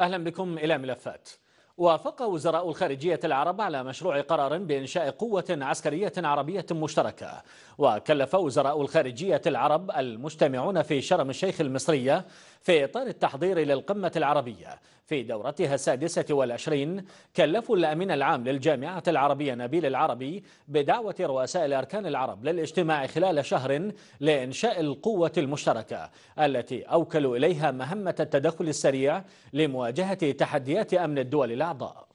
أهلا بكم إلى ملفات وافق وزراء الخارجية العرب على مشروع قرار بإنشاء قوة عسكرية عربية مشتركة وكلف وزراء الخارجية العرب المجتمعون في شرم الشيخ المصرية في إطار التحضير للقمة العربية في دورتها السادسة والعشرين كلفوا الأمين العام للجامعة العربية نبيل العربي بدعوة رؤساء الأركان العرب للاجتماع خلال شهر لإنشاء القوة المشتركة التي أوكلوا إليها مهمة التدخل السريع لمواجهة تحديات أمن الدول العربية الأعضاء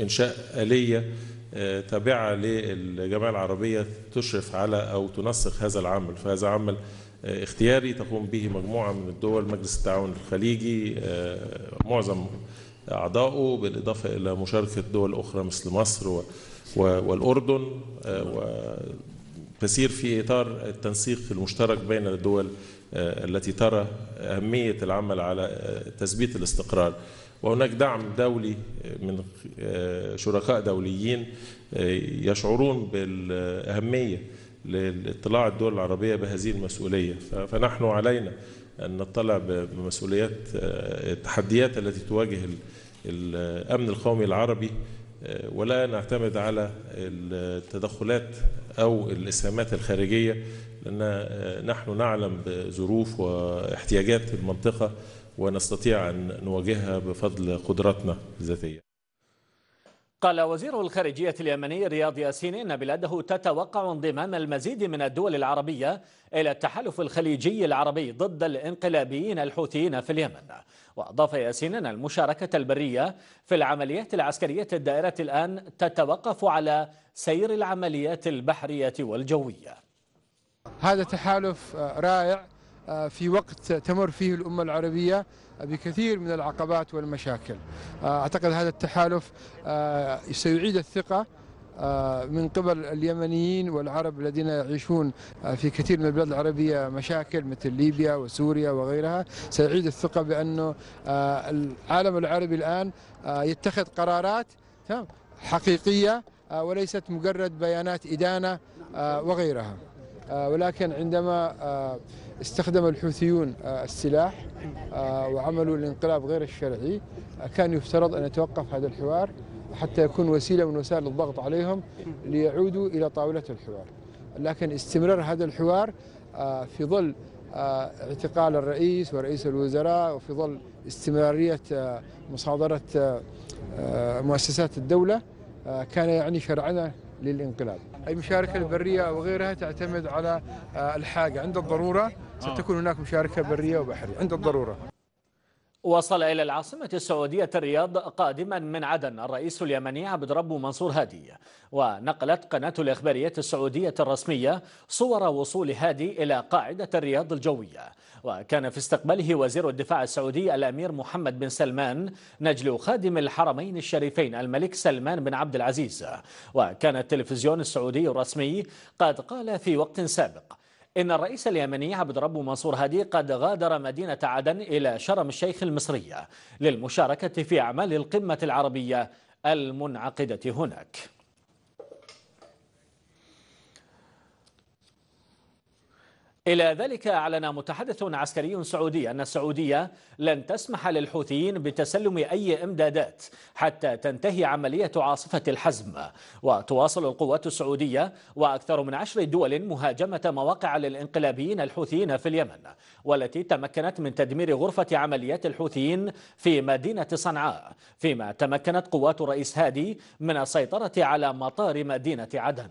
إنشاء آلية آه، تابعة للجمعية العربية تشرف على أو تنسق هذا العمل فهذا عمل آه، اختياري تقوم به مجموعة من الدول مجلس التعاون الخليجي آه، معظم أعضاؤه بالإضافة إلى مشاركة دول أخرى مثل مصر والأردن وتسير في إطار التنسيق المشترك بين الدول التي ترى أهمية العمل على تثبيت الاستقرار وهناك دعم دولي آه، من آه، شركاء دوليين آه، يشعرون بالأهمية لاطلاع الدول العربية بهذه المسؤولية فنحن علينا أن نطلع بمسؤوليات التحديات التي تواجه الأمن القومي العربي ولا نعتمد على التدخلات أو الإسهامات الخارجية لأن نحن نعلم بظروف واحتياجات المنطقة ونستطيع أن نواجهها بفضل قدراتنا الذاتية قال وزير الخارجية اليمني رياض ياسين إن بلاده تتوقع انضمام المزيد من الدول العربية إلى التحالف الخليجي العربي ضد الانقلابيين الحوثيين في اليمن وأضاف ياسين أن المشاركة البرية في العمليات العسكرية الدائرة الآن تتوقف على سير العمليات البحرية والجوية هذا تحالف رائع آه، في وقت تمر فيه الأمة العربية بكثير من العقبات والمشاكل آه، أعتقد هذا التحالف آه، سيعيد الثقة من قبل اليمنيين والعرب الذين يعيشون في كثير من البلاد العربية مشاكل مثل ليبيا وسوريا وغيرها سيعيد الثقة بأنه العالم العربي الآن يتخذ قرارات حقيقية وليست مجرد بيانات إدانة وغيرها ولكن عندما استخدم الحوثيون آه، السلاح آه، وعملوا الانقلاب غير الشرعي آه، كان يفترض أن يتوقف هذا الحوار حتى يكون وسيلة من وسائل الضغط عليهم ليعودوا إلى طاولة الحوار لكن استمرار هذا الحوار في ظل اعتقال الرئيس ورئيس الوزراء وفي ظل استمرارية مصادرة مؤسسات الدولة كان يعني شرعنا للانقلاب المشاركة البرية أو غيرها تعتمد على آه، الحاجة عند الضرورة ستكون هناك مشاركة برية وبحرية عند الضرورة وصل إلى العاصمة السعودية الرياض قادما من عدن الرئيس اليمني عبد ربه منصور هادي ونقلت قناة الإخبارية السعودية الرسمية صور وصول هادي إلى قاعدة الرياض الجوية وكان في استقباله وزير الدفاع السعودي الأمير محمد بن سلمان نجل خادم الحرمين الشريفين الملك سلمان بن عبد العزيز وكان التلفزيون السعودي الرسمي قد قال في وقت سابق إن الرئيس اليمني عبد ربه منصور هادي قد غادر مدينة عدن إلى شرم الشيخ المصرية للمشاركة في أعمال القمة العربية المنعقدة هناك إلى ذلك أعلن متحدث عسكري سعودي أن السعودية لن تسمح للحوثيين بتسلم أي إمدادات حتى تنتهي عملية عاصفة الحزم وتواصل القوات السعودية وأكثر من عشر دول مهاجمة مواقع للإنقلابيين الحوثيين في اليمن والتي تمكنت من تدمير غرفة عمليات الحوثيين في مدينة صنعاء فيما تمكنت قوات الرئيس هادي من السيطرة على مطار مدينة عدن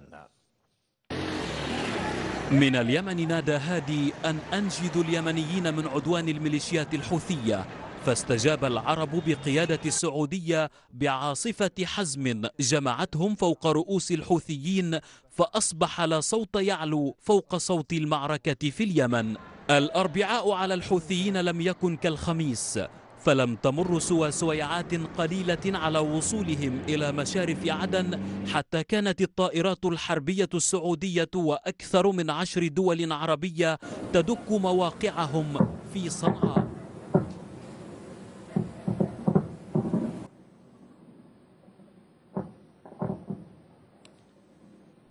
من اليمن نادى هادي أن أنجدوا اليمنيين من عدوان الميليشيات الحوثية فاستجاب العرب بقيادة السعودية بعاصفة حزم جمعتهم فوق رؤوس الحوثيين فأصبح لا صوت يعلو فوق صوت المعركة في اليمن الأربعاء على الحوثيين لم يكن كالخميس فلم تمر سوى سويعات قليلة على وصولهم إلى مشارف عدن حتى كانت الطائرات الحربية السعودية وأكثر من عشر دول عربية تدك مواقعهم في صنعاء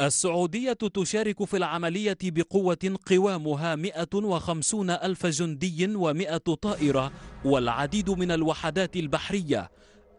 السعودية تشارك في العملية بقوة قوامها 150 ألف جندي و100 طائرة والعديد من الوحدات البحرية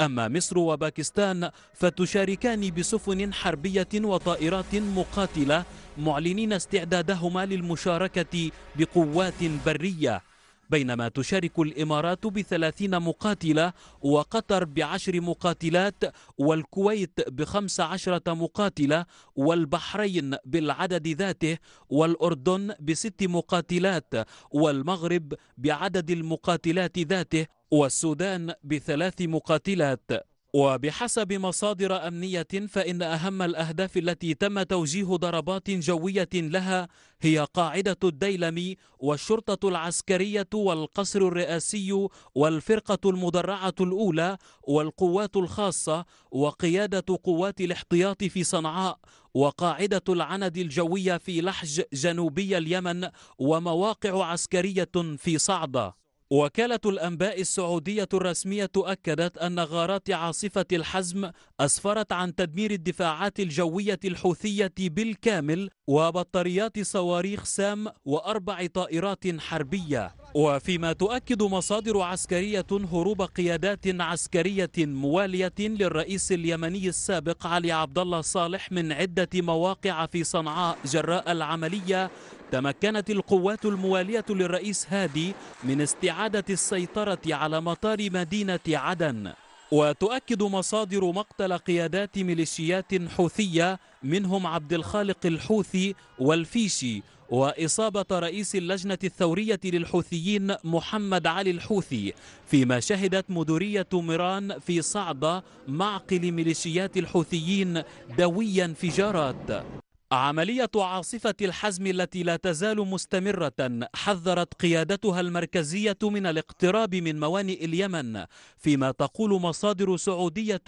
أما مصر وباكستان فتشاركان بسفن حربية وطائرات مقاتلة معلنين استعدادهما للمشاركة بقوات برية بينما تشارك الإمارات بثلاثين مقاتلة وقطر بعشر مقاتلات والكويت بخمس عشرة مقاتلة والبحرين بالعدد ذاته والأردن بست مقاتلات والمغرب بعدد المقاتلات ذاته والسودان بثلاث مقاتلات وبحسب مصادر أمنية فإن أهم الأهداف التي تم توجيه ضربات جوية لها هي قاعدة الديلمي والشرطة العسكرية والقصر الرئاسي والفرقة المدرعة الأولى والقوات الخاصة وقيادة قوات الاحتياط في صنعاء وقاعدة العند الجوية في لحج جنوبي اليمن ومواقع عسكرية في صعدة وكالة الأنباء السعودية الرسمية أكدت أن غارات عاصفة الحزم أسفرت عن تدمير الدفاعات الجوية الحوثية بالكامل وبطاريات صواريخ سام وأربع طائرات حربية وفيما تؤكد مصادر عسكرية هروب قيادات عسكرية موالية للرئيس اليمني السابق علي عبد الله صالح من عدة مواقع في صنعاء جراء العملية تمكنت القوات الموالية للرئيس هادي من استعادة السيطرة على مطار مدينة عدن وتؤكد مصادر مقتل قيادات ميليشيات حوثية منهم عبد الخالق الحوثي والفيشي وإصابة رئيس اللجنة الثورية للحوثيين محمد علي الحوثي فيما شهدت مدورية ميران في صعدة معقل ميليشيات الحوثيين دوي انفجارات عملية عاصفة الحزم التي لا تزال مستمرة حذرت قيادتها المركزية من الاقتراب من موانئ اليمن فيما تقول مصادر سعودية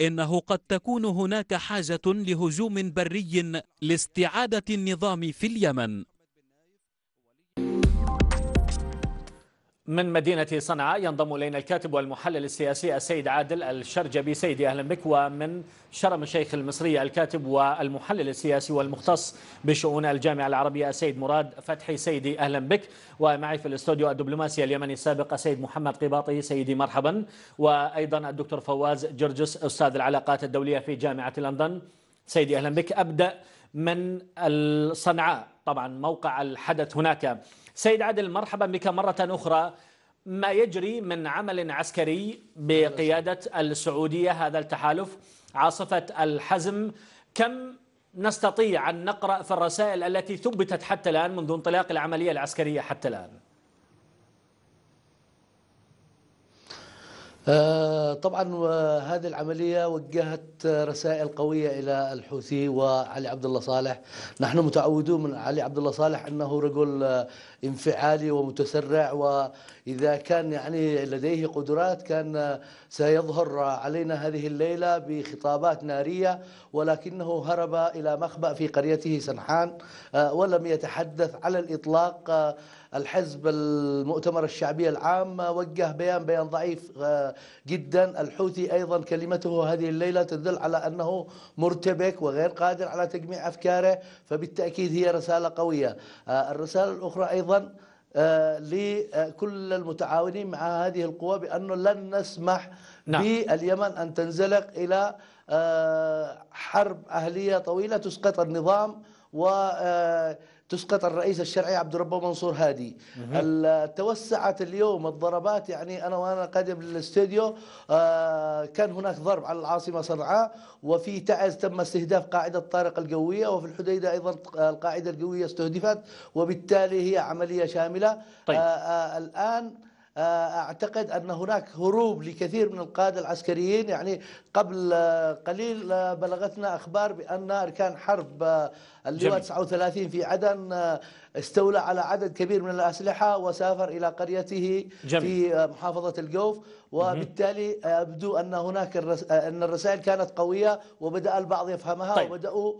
إنه قد تكون هناك حاجة لهجوم بري لاستعادة النظام في اليمن من مدينة صنعاء ينضم إلينا الكاتب والمحلل السياسي السيد عادل الشرجبي سيدي أهلا بك ومن شرم الشيخ المصرية الكاتب والمحلل السياسي والمختص بشؤون الجامعة العربية السيد مراد فتحي سيدي أهلا بك ومعي في الاستوديو الدبلوماسي اليمني السابق السيد محمد قباطي سيدي مرحبا وأيضا الدكتور فواز جرجس أستاذ العلاقات الدولية في جامعة لندن سيدي أهلا بك أبدأ من صنعاء طبعا موقع الحدث هناك سيد عادل مرحبا بك مرة أخرى ما يجري من عمل عسكري بقيادة السعودية هذا التحالف عاصفة الحزم كم نستطيع أن نقرأ في الرسائل التي ثبتت حتى الآن منذ انطلاق العملية العسكرية حتى الآن آه، طبعا آه، هذه العملية وجهت رسائل قوية إلى الحوثي وعلي عبد الله صالح نحن متعودون من علي عبد الله صالح أنه رجل آه، انفعالي ومتسرع وإذا كان يعني لديه قدرات كان سيظهر علينا هذه الليلة بخطابات نارية ولكنه هرب إلى مخبأ في قريته سنحان ولم يتحدث على الإطلاق الحزب المؤتمر الشعبية العام وجه بيان بيان ضعيف آه، جدا الحوثي أيضا كلمته هذه الليلة تدل على أنه مرتبك وغير قادر على تجميع أفكاره فبالتأكيد هي رسالة قوية آه، الرسالة الأخرى أيضا آه، لكل المتعاونين مع هذه القوى بأنه لن نسمح نعم. باليمن أن تنزلق إلى حرب أهلية طويلة تسقط النظام و تسقط الرئيس الشرعي عبد ربه منصور هادي توسعت اليوم الضربات يعني انا وانا قادم للاستوديو آه، كان هناك ضرب على العاصمه صنعاء وفي تعز تم استهداف قاعده طارق القويه وفي الحديده ايضا آه، القاعده القويه استهدفت وبالتالي هي عمليه شامله طيب. آه، الان آه، أعتقد أن هناك هروب لكثير من القادة العسكريين يعني قبل آه، قليل آه، بلغتنا أخبار بأن أركان حرب اللواء 39 في عدن استولى على عدد كبير من الأسلحة وسافر إلى قريته جميل. في محافظة الجوف وبالتالي يبدو أن هناك أن الرسائل كانت قوية وبدأ البعض يفهمها طيب. وبدأوا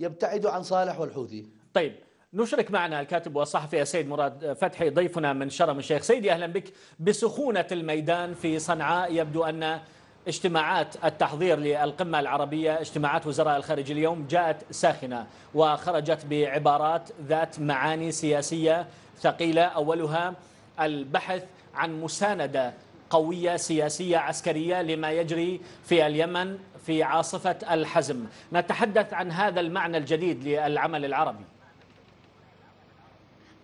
يبتعدوا عن صالح والحوثي طيب نشرك معنا الكاتب والصحفي السيد مراد فتحي ضيفنا من شرم الشيخ سيدي أهلا بك بسخونة الميدان في صنعاء يبدو أن اجتماعات التحضير للقمة العربية اجتماعات وزراء الخارج اليوم جاءت ساخنة وخرجت بعبارات ذات معاني سياسية ثقيلة أولها البحث عن مساندة قوية سياسية عسكرية لما يجري في اليمن في عاصفة الحزم نتحدث عن هذا المعنى الجديد للعمل العربي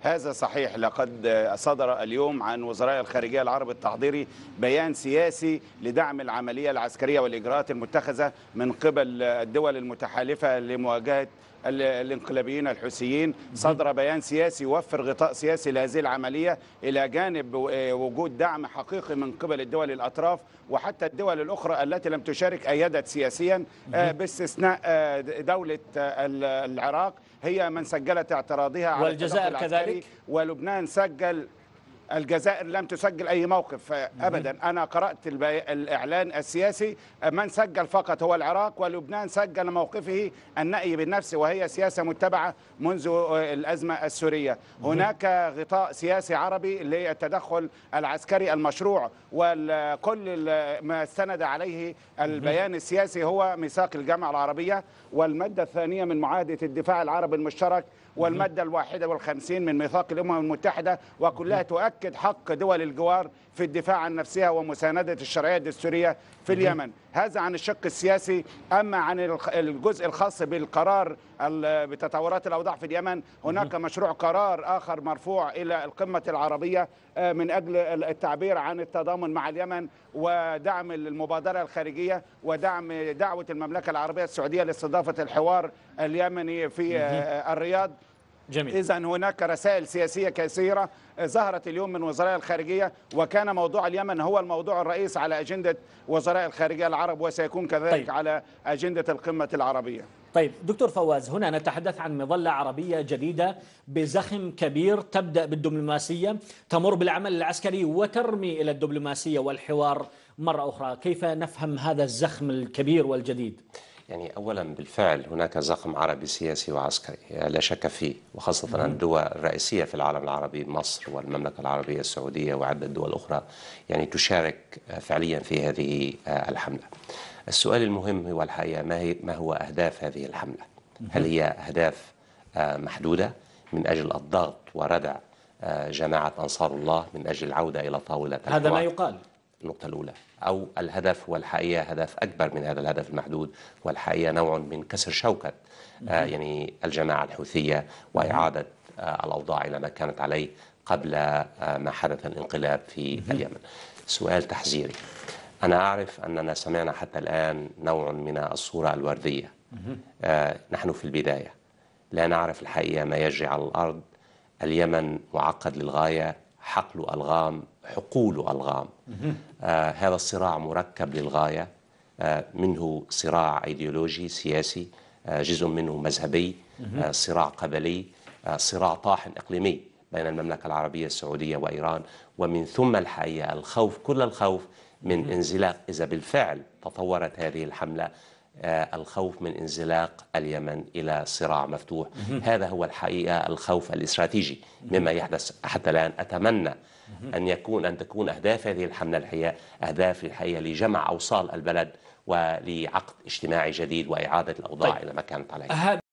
هذا صحيح لقد صدر اليوم عن وزراء الخارجية العرب التحضيري بيان سياسي لدعم العملية العسكرية والإجراءات المتخذة من قبل الدول المتحالفة لمواجهة الانقلابيين الحوثيين صدر بيان سياسي يوفر غطاء سياسي لهذه العملية إلى جانب آه، وجود دعم حقيقي من قبل الدول الأطراف وحتى الدول الأخرى التي لم تشارك أيدت سياسيا آه، باستثناء آه، دولة العراق هي من سجلت اعتراضها على والجزائر كذلك ولبنان سجل الجزائر لم تسجل أي موقف آه، أبدا أنا قرأت الإعلان السياسي آه، من سجل فقط هو العراق ولبنان سجل موقفه النأي بالنفس وهي سياسة متبعة منذ آه، الأزمة السورية هناك غطاء سياسي عربي للتدخل العسكري المشروع وكل ما استند عليه البيان السياسي هو ميثاق الجامعة العربية والمادة الثانية من معاهدة الدفاع العربي المشترك والمادة الواحدة والخمسين من ميثاق الأمم المتحدة وكلها تؤكد حق دول الجوار في الدفاع عن نفسها ومساندة الشرعية الدستورية في اليمن هذا عن الشق السياسي أما عن الجزء الخاص بالقرار بتطورات الأوضاع في اليمن هناك مشروع قرار آخر مرفوع إلى القمة العربية آه، من أجل التعبير عن التضامن مع اليمن ودعم المبادرة الخارجية ودعم دعوة المملكة العربية السعودية لاستضافة الحوار اليمني في آه، الرياض جميل إذا هناك رسائل سياسية كثيرة ظهرت اليوم من وزراء الخارجية وكان موضوع اليمن هو الموضوع الرئيس على أجندة وزراء الخارجية العرب وسيكون كذلك طيب. على أجندة القمة العربية طيب دكتور فواز هنا نتحدث عن مظلة عربية جديدة بزخم كبير تبدأ بالدبلوماسية تمر بالعمل العسكري وترمي إلى الدبلوماسية والحوار مرة أخرى كيف نفهم هذا الزخم الكبير والجديد؟ يعني أولا بالفعل هناك زخم عربي سياسي وعسكري لا شك فيه وخاصة ان الدول الرئيسية في العالم العربي مصر والمملكة العربية السعودية وعدة دول أخرى يعني تشارك فعليا في هذه آه، الحملة السؤال المهم هو الحقيقة ما, هي ما هو أهداف هذه الحملة هل هي أهداف آه، محدودة من أجل الضغط وردع آه، جماعة أنصار الله من أجل العودة إلى طاولة هذا ما يقال النقطة الأولى أو الهدف والحقيقة هدف أكبر من هذا الهدف المحدود والحقيقة نوع من كسر شوكة آه، يعني الجماعة الحوثية وإعادة آه، الأوضاع إلى ما كانت عليه قبل آه، ما حدث الانقلاب في اليمن سؤال تحذيري أنا أعرف أننا سمعنا حتى الآن نوع من الصورة الوردية نحن في البداية لا نعرف الحقيقة ما يجري على الأرض اليمن معقد للغاية حقل ألغام حقول ألغام آه هذا الصراع مركب للغاية آه منه صراع أيديولوجي سياسي آه جزء منه مذهبي آه صراع قبلي آه صراع طاحن إقليمي بين المملكة العربية السعودية وإيران ومن ثم الحقيقة الخوف كل الخوف من انزلاق إذا بالفعل تطورت هذه الحملة آه، الخوف من انزلاق اليمن الى صراع مفتوح هذا هو الحقيقه الخوف الاستراتيجي مما يحدث حتى الان اتمنى ان يكون ان تكون اهداف هذه الحمله الحقيقه اهداف الحقيقه لجمع اوصال البلد ولعقد اجتماعي جديد واعاده الاوضاع طيب. الى ما كانت عليه